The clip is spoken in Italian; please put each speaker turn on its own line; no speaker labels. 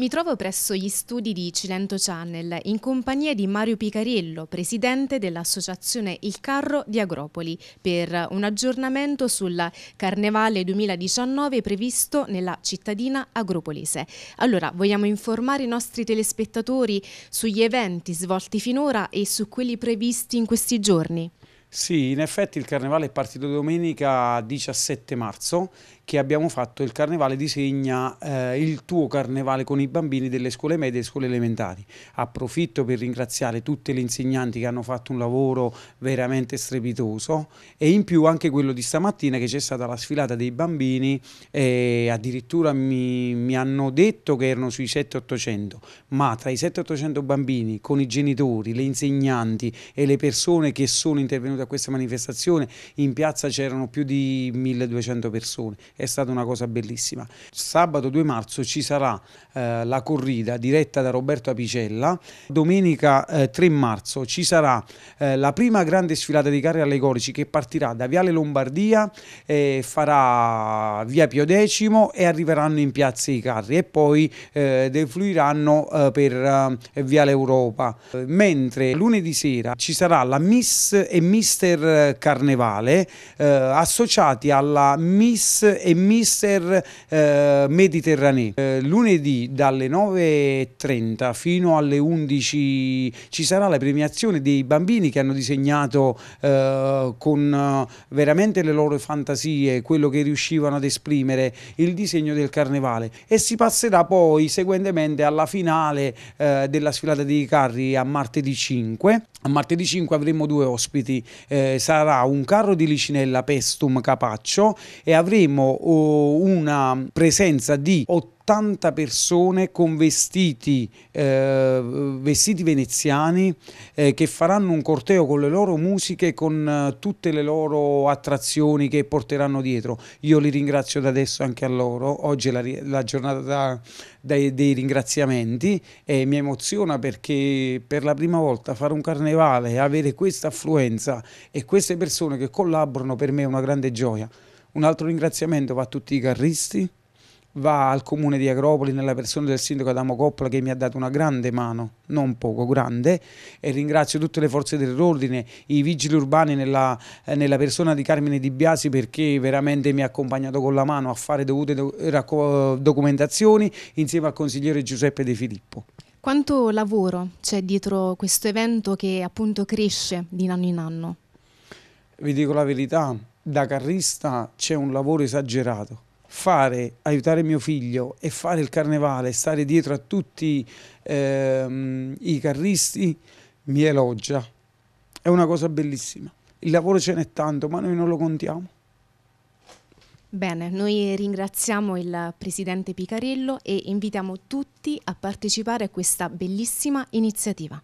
Mi trovo presso gli studi di Cilento Channel in compagnia di Mario Picariello, presidente dell'associazione Il Carro di Agropoli, per un aggiornamento sul Carnevale 2019 previsto nella cittadina agropolese. Allora, vogliamo informare i nostri telespettatori sugli eventi svolti finora e su quelli previsti in questi giorni?
Sì, in effetti il carnevale è partito domenica 17 marzo che abbiamo fatto il carnevale disegna eh, il tuo carnevale con i bambini delle scuole medie e scuole elementari. Approfitto per ringraziare tutte le insegnanti che hanno fatto un lavoro veramente strepitoso e in più anche quello di stamattina che c'è stata la sfilata dei bambini e addirittura mi, mi hanno detto che erano sui 7-800 ma tra i 7-800 bambini con i genitori, le insegnanti e le persone che sono intervenute venuti a questa manifestazione, in piazza c'erano più di 1200 persone, è stata una cosa bellissima. Sabato 2 marzo ci sarà eh, la corrida diretta da Roberto Apicella, domenica eh, 3 marzo ci sarà eh, la prima grande sfilata di carri allegorici che partirà da Viale Lombardia, farà via Pio X e arriveranno in piazza i carri e poi eh, defluiranno eh, per eh, Viale Europa. Mentre lunedì sera ci sarà la Miss e Miss Mister Carnevale eh, associati alla Miss e Mister eh, Mediterraneo. Eh, lunedì dalle 9.30 fino alle 11 ci sarà la premiazione dei bambini che hanno disegnato eh, con eh, veramente le loro fantasie, quello che riuscivano ad esprimere, il disegno del Carnevale e si passerà poi seguentemente alla finale eh, della sfilata dei carri a martedì 5. A martedì 5 avremo due ospiti, eh, sarà un carro di licinella Pestum Capaccio e avremo oh, una presenza di 80 80 persone con vestiti, eh, vestiti veneziani eh, che faranno un corteo con le loro musiche, con eh, tutte le loro attrazioni che porteranno dietro. Io li ringrazio da adesso anche a loro, oggi è la, la giornata dei, dei, ringraziamenti e mi emoziona perché per la prima volta fare un carnevale, avere questa affluenza e queste persone che collaborano per me è una grande gioia. Un altro ringraziamento va a tutti i carristi, va al comune di Agropoli nella persona del sindaco Adamo Coppola che mi ha dato una grande mano, non poco grande, e ringrazio tutte le forze dell'ordine, i vigili urbani nella, eh, nella, persona di Carmine Di Biasi perché veramente mi ha accompagnato con la mano a fare dovute do documentazioni insieme al consigliere Giuseppe De Filippo.
Quanto lavoro c'è dietro questo evento che appunto cresce di anno in anno?
Vi dico la verità, da carrista c'è un lavoro esagerato fare, aiutare mio figlio e fare il carnevale, stare dietro a tutti ehm, i carristi, mi elogia. È una cosa bellissima. Il lavoro ce n'è tanto, ma noi non lo contiamo.
Bene, noi ringraziamo il Presidente Picarello e invitiamo tutti a partecipare a questa bellissima iniziativa.